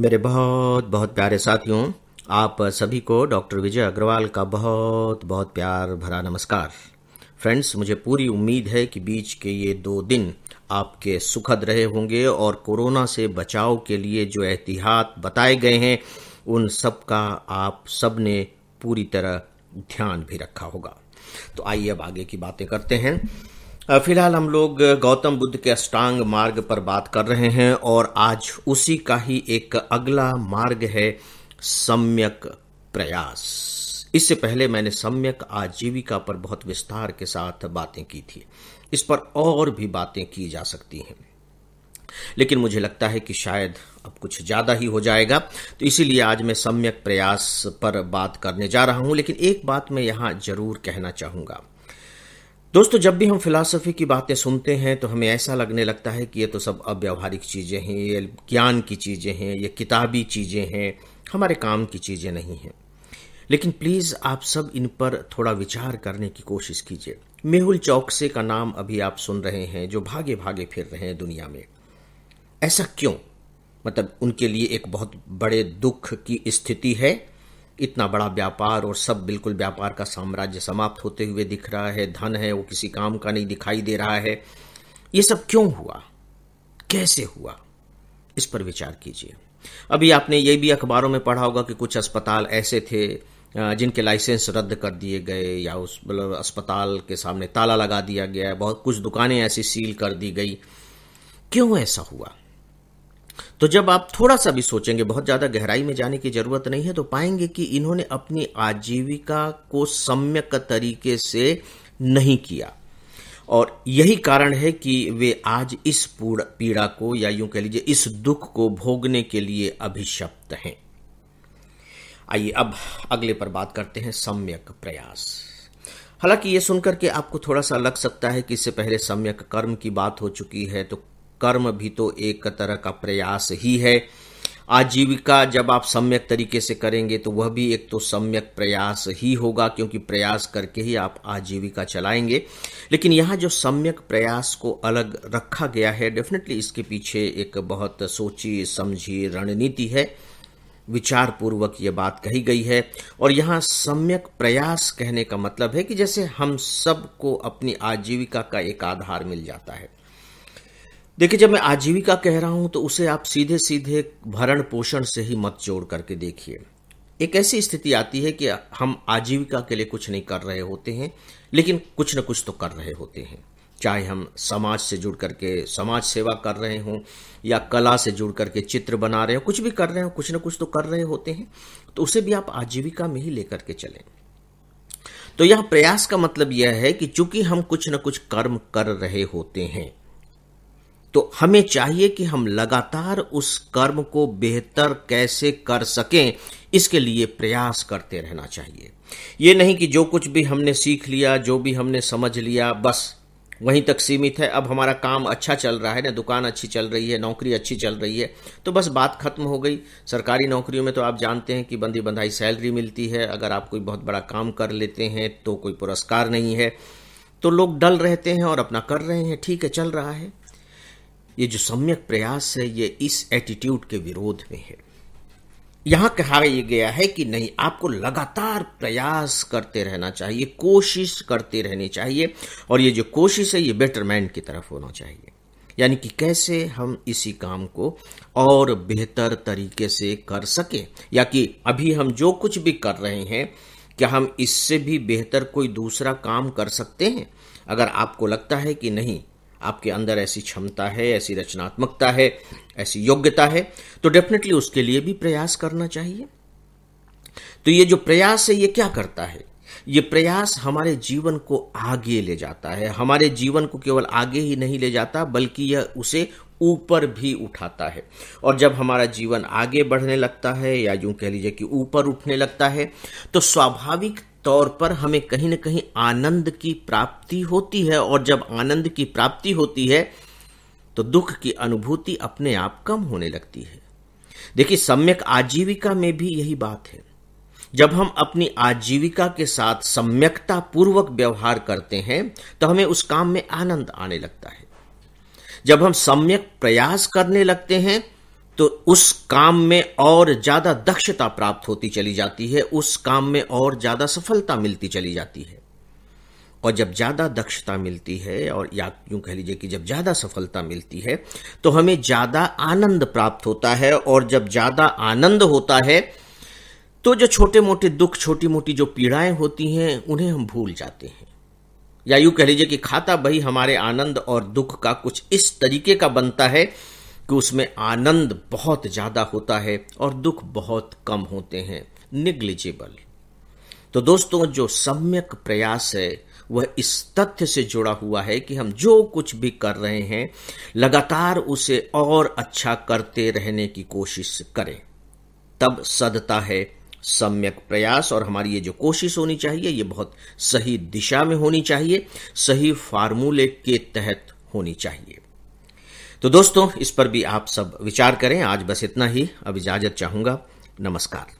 मेरे बहुत बहुत प्यारे साथियों आप सभी को डॉक्टर विजय अग्रवाल का बहुत बहुत प्यार भरा नमस्कार फ्रेंड्स मुझे पूरी उम्मीद है कि बीच के ये दो दिन आपके सुखद रहे होंगे और कोरोना से बचाव के लिए जो एहतियात बताए गए हैं उन सब का आप सब ने पूरी तरह ध्यान भी रखा होगा तो आइए अब आगे की बातें करते हैं फिलहाल हम लोग गौतम बुद्ध के अष्टांग मार्ग पर बात कर रहे हैं और आज उसी का ही एक अगला मार्ग है सम्यक प्रयास इससे पहले मैंने सम्यक आजीविका पर बहुत विस्तार के साथ बातें की थी इस पर और भी बातें की जा सकती हैं लेकिन मुझे लगता है कि शायद अब कुछ ज्यादा ही हो जाएगा तो इसीलिए आज मैं सम्यक प्रयास पर बात करने जा रहा हूं लेकिन एक बात मैं यहां जरूर कहना चाहूंगा दोस्तों जब भी हम फिलासफी की बातें सुनते हैं तो हमें ऐसा लगने लगता है कि ये तो सब अव्यवहारिक चीज़ें हैं ये ज्ञान की चीज़ें हैं ये किताबी चीज़ें हैं हमारे काम की चीज़ें नहीं हैं लेकिन प्लीज़ आप सब इन पर थोड़ा विचार करने की कोशिश कीजिए मेहुल चौकसे का नाम अभी आप सुन रहे हैं जो भागे भागे फिर रहे हैं दुनिया में ऐसा क्यों मतलब उनके लिए एक बहुत बड़े दुख की स्थिति है इतना बड़ा व्यापार और सब बिल्कुल व्यापार का साम्राज्य समाप्त होते हुए दिख रहा है धन है वो किसी काम का नहीं दिखाई दे रहा है ये सब क्यों हुआ कैसे हुआ इस पर विचार कीजिए अभी आपने ये भी अखबारों में पढ़ा होगा कि कुछ अस्पताल ऐसे थे जिनके लाइसेंस रद्द कर दिए गए या उस मतलब अस्पताल के सामने ताला लगा दिया गया बहुत कुछ दुकानें ऐसी सील कर दी गई क्यों ऐसा हुआ तो जब आप थोड़ा सा भी सोचेंगे बहुत ज़्यादा गहराई में जाने की ज़रूरत नहीं है तो पाएंगे कि इन्होंने अपनी आजीविका को सम्यक तरीके से नहीं किया और यही कारण है कि वे आज इस पीड़ा को या यूं कह लीजिए इस दुख को भोगने के लिए अभिशप्त हैं आइए अब अगले पर बात करते हैं सम्यक प्रयास हालांकि ये सुनकर के आपको थोड़ा सा लग सकता है कि इससे पहले सम्यक कर्म की बात हो चुकी है तो कर्म भी तो एक तरह का प्रयास ही है आजीविका जब आप सम्यक तरीके से करेंगे तो वह भी एक तो सम्यक प्रयास ही होगा क्योंकि प्रयास करके ही आप आजीविका चलाएंगे लेकिन यहाँ जो सम्यक प्रयास को अलग रखा गया है डेफिनेटली इसके पीछे एक बहुत सोची समझी रणनीति है विचार पूर्वक ये बात कही गई है और यहाँ सम्यक प्रयास कहने का मतलब है कि जैसे हम सबको अपनी आजीविका का एक आधार मिल जाता है देखिए जब मैं आजीविका कह रहा हूं तो उसे आप सीधे सीधे भरण पोषण से ही मत जोड़ करके देखिए एक ऐसी स्थिति आती है कि हम आजीविका के लिए कुछ नहीं कर रहे होते हैं लेकिन कुछ न कुछ तो कर रहे होते हैं चाहे हम समाज से जुड़ करके समाज सेवा कर रहे हों या कला से जुड़ करके चित्र बना रहे हो कुछ भी कर रहे हो कुछ ना कुछ तो कर रहे होते हैं तो उसे भी आप आजीविका में ही लेकर के चलें तो यह प्रयास का मतलब यह है कि चूंकि हम कुछ न कुछ कर्म कर रहे होते हैं तो हमें चाहिए कि हम लगातार उस कर्म को बेहतर कैसे कर सकें इसके लिए प्रयास करते रहना चाहिए ये नहीं कि जो कुछ भी हमने सीख लिया जो भी हमने समझ लिया बस वहीं तक सीमित है अब हमारा काम अच्छा चल रहा है ना दुकान अच्छी चल रही है नौकरी अच्छी चल रही है तो बस बात खत्म हो गई सरकारी नौकरियों में तो आप जानते हैं कि बंदी बंधाई सैलरी मिलती है अगर आप कोई बहुत बड़ा काम कर लेते हैं तो कोई पुरस्कार नहीं है तो लोग डल रहते हैं और अपना कर रहे हैं ठीक है चल रहा है ये जो सम्यक प्रयास है ये इस एटीट्यूड के विरोध में है यहां कहा गया है कि नहीं आपको लगातार प्रयास करते रहना चाहिए कोशिश करते रहनी चाहिए और ये जो कोशिश है ये बेटरमेंट की तरफ होना चाहिए यानी कि कैसे हम इसी काम को और बेहतर तरीके से कर सकें या कि अभी हम जो कुछ भी कर रहे हैं क्या हम इससे भी बेहतर कोई दूसरा काम कर सकते हैं अगर आपको लगता है कि नहीं आपके अंदर ऐसी क्षमता है ऐसी रचनात्मकता है ऐसी योग्यता है तो डेफिनेटली उसके लिए भी प्रयास करना चाहिए तो ये जो प्रयास है ये क्या करता है ये प्रयास हमारे जीवन को आगे ले जाता है हमारे जीवन को केवल आगे ही नहीं ले जाता बल्कि यह उसे ऊपर भी उठाता है और जब हमारा जीवन आगे बढ़ने लगता है या यूं कह लीजिए कि ऊपर उठने लगता है तो स्वाभाविक तौर पर हमें कहीं ना कहीं आनंद की प्राप्ति होती है और जब आनंद की प्राप्ति होती है तो दुख की अनुभूति अपने आप कम होने लगती है देखिए सम्यक आजीविका में भी यही बात है जब हम अपनी आजीविका के साथ सम्यकता पूर्वक व्यवहार करते हैं तो हमें उस काम में आनंद आने लगता है जब हम सम्यक प्रयास करने लगते हैं तो उस काम में और ज्यादा दक्षता प्राप्त होती चली जाती है उस काम में और ज्यादा सफलता मिलती चली जाती है और जब ज्यादा दक्षता मिलती है और या यूं कह लीजिए कि जब ज्यादा सफलता मिलती है तो हमें ज्यादा आनंद प्राप्त होता है और जब ज्यादा आनंद होता है तो जो छोटे मोटे दुख छोटी मोटी जो पीड़ाएं होती हैं उन्हें हम भूल जाते हैं या यूं कह लीजिए कि खाता बही हमारे आनंद और दुख का कुछ इस तरीके का बनता है कि उसमें आनंद बहुत ज़्यादा होता है और दुख बहुत कम होते हैं निग्लिजिबल तो दोस्तों जो सम्यक प्रयास है वह इस तथ्य से जुड़ा हुआ है कि हम जो कुछ भी कर रहे हैं लगातार उसे और अच्छा करते रहने की कोशिश करें तब सदता है सम्यक प्रयास और हमारी ये जो कोशिश होनी चाहिए ये बहुत सही दिशा में होनी चाहिए सही फार्मूले के तहत होनी चाहिए तो दोस्तों इस पर भी आप सब विचार करें आज बस इतना ही अब इजाजत चाहूंगा नमस्कार